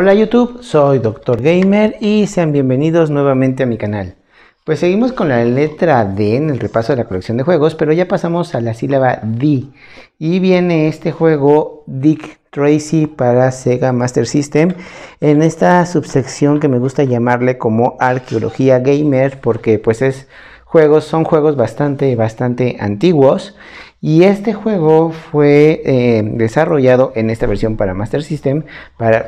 Hola YouTube, soy Dr. Gamer y sean bienvenidos nuevamente a mi canal. Pues seguimos con la letra D en el repaso de la colección de juegos, pero ya pasamos a la sílaba D. Y viene este juego Dick Tracy para Sega Master System en esta subsección que me gusta llamarle como arqueología gamer porque pues es juegos son juegos bastante bastante antiguos y este juego fue eh, desarrollado en esta versión para Master System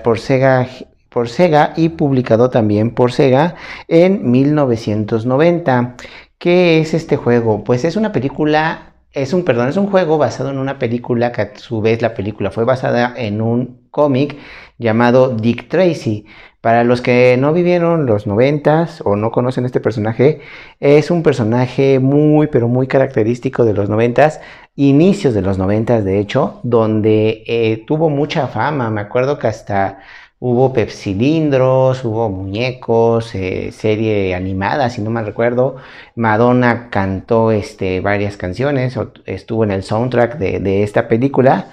por Sega por Sega y publicado también por Sega en 1990. ¿Qué es este juego? Pues es una película, es un, perdón, es un juego basado en una película que a su vez la película fue basada en un cómic llamado Dick Tracy. Para los que no vivieron los noventas o no conocen este personaje, es un personaje muy pero muy característico de los noventas, inicios de los noventas de hecho, donde eh, tuvo mucha fama. Me acuerdo que hasta hubo pepsilindros, hubo muñecos, eh, serie animada, si no mal recuerdo. Madonna cantó este, varias canciones, o estuvo en el soundtrack de esta película.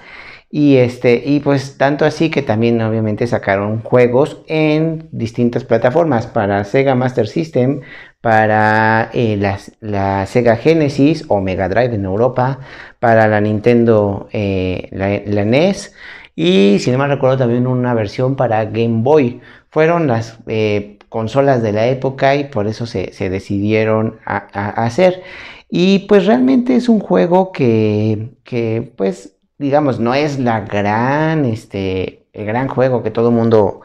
Y, este, y pues tanto así que también obviamente sacaron juegos en distintas plataformas para Sega Master System, para eh, la, Sega Genesis o Mega Drive en Europa, para la Nintendo, eh, la, NES y si no me recuerdo también una versión para Game Boy. Fueron las eh, consolas de la época y por eso se, decidieron a, hacer. Y pues realmente es un juego que, que pues digamos, no es la gran, este, el gran juego que todo el mundo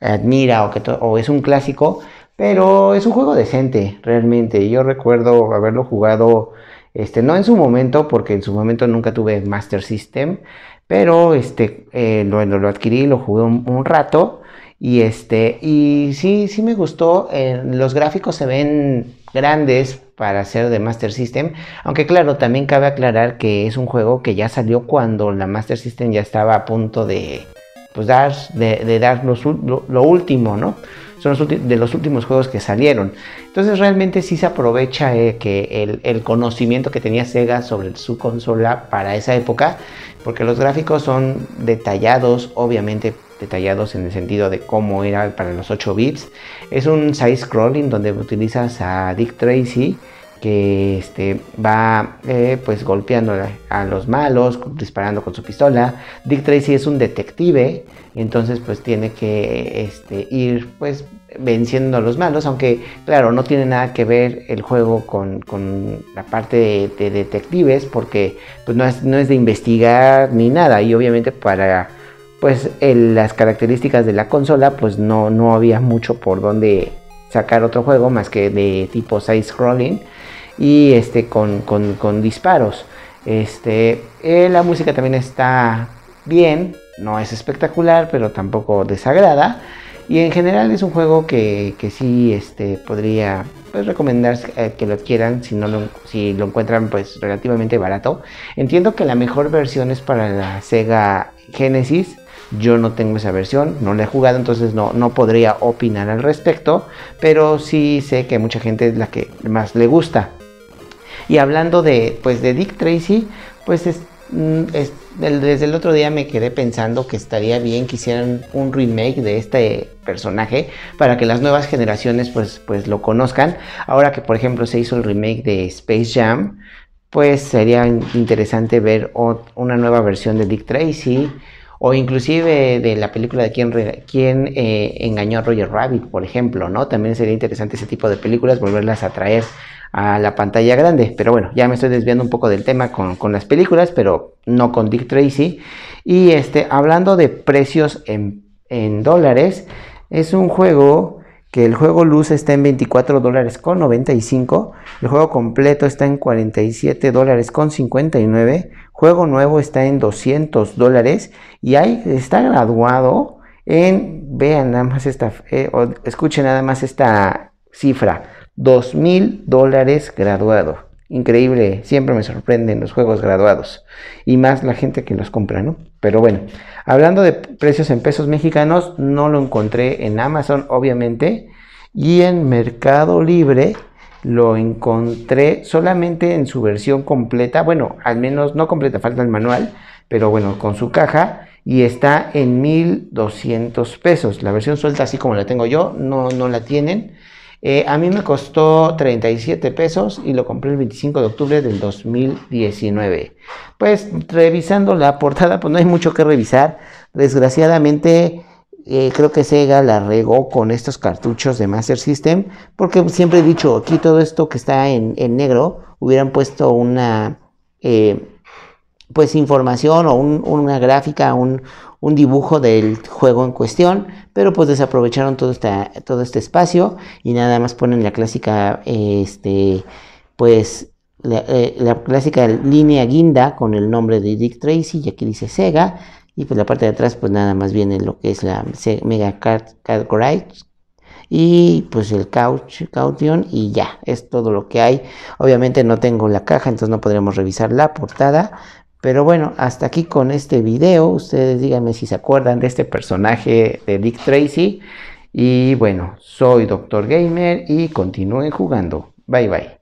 admira o, que o es un clásico, pero es un juego decente, realmente. Yo recuerdo haberlo jugado, este, no en su momento, porque en su momento nunca tuve Master System, pero este, eh, lo, lo, adquirí, lo jugué un rato y este, y sí, sí me gustó. Eh, los gráficos se ven grandes para ser de Master System. Aunque claro, también cabe aclarar que es un juego que ya salió cuando la Master System ya estaba a punto de pues, dar, de, lo, último, ¿no? Son de los últimos juegos que salieron. Entonces realmente sí se aprovecha eh, que el, conocimiento que tenía Sega sobre su consola para esa época, porque los gráficos son detallados, obviamente detallados en el sentido de cómo era para los 8 bits. Es un side scrolling donde utilizas a Dick Tracy que este, va eh, pues golpeando a los malos, disparando con su pistola. Dick Tracy es un detective, entonces pues tiene que este, ir pues venciendo a los malos, aunque claro, no tiene nada que ver el juego con, la parte de, detectives, porque pues no es, no es de investigar ni nada, y obviamente para pues las características de la consola, pues no, no había mucho por donde sacar otro juego más que de tipo side scrolling y este con, disparos. Este, eh, la música también está bien, no es espectacular, pero tampoco desagrada. Y en general es un juego que, sí este, podría pues, recomendar eh, que lo quieran si, no lo, si lo encuentran pues, relativamente barato. Entiendo que la mejor versión es para la Sega Genesis, yo no tengo esa versión, no la he jugado, entonces no, no podría opinar al respecto, pero sí sé que mucha gente es la que más le gusta. Y hablando de, pues, de Dick Tracy, pues es, mm, desde el otro día me quedé pensando que estaría bien que hicieran un remake de este personaje para que las nuevas generaciones pues, pues lo conozcan. Ahora que por ejemplo se hizo el remake de Space Jam, pues sería interesante ver una nueva versión de Dick Tracy o inclusive de la película de quién, eh, engañó a Roger Rabbit, por ejemplo, ¿no? También sería interesante ese tipo de películas, volverlas a traer a la pantalla grande. Pero bueno, ya me estoy desviando un poco del tema con, las películas, pero no con Dick Tracy. Y este, hablando de precios en, en dólares, es un juego que el juego luz está en 24 dólares con 95, el juego completo está en 47 dólares con 59, juego nuevo está en 200 dólares y ahí está graduado en, vean nada más esta, eh, escuchen nada más esta cifra, 2000 dólares graduado. Increíble, siempre me sorprenden los juegos graduados y más la gente que los compra, ¿no? Pero bueno, hablando de precios en pesos mexicanos, no lo encontré en Amazon, obviamente, y en Mercado Libre lo encontré solamente en su versión completa, bueno, al menos no completa, falta el manual, pero bueno, con su caja y está en 1200 pesos. La versión suelta así como la tengo yo, no, no la tienen eh, a mí me costó 37 pesos y lo compré el 25 de octubre del 2019. Pues revisando la portada, pues no hay mucho que revisar. Desgraciadamente, eh, creo que Sega la regó con estos cartuchos de Master System, porque siempre he dicho, aquí todo esto que está en, negro, hubieran puesto una... Eh, pues información o una gráfica, un, un dibujo del juego en cuestión, pero pues desaprovecharon todo, todo este espacio y nada más ponen la clásica, este, pues eh, la, clásica línea guinda con el nombre de Dick Tracy y aquí dice Sega y pues la parte de atrás pues nada más viene lo que es la Mega Card, Card Garage y pues el couch, caution y ya, es todo lo que hay. Obviamente no tengo la caja, entonces no podremos revisar la portada, pero bueno, hasta aquí con este video. Ustedes díganme si se acuerdan de este personaje de Dick Tracy. Y bueno, soy Dr. Gamer y continúen jugando. Bye bye.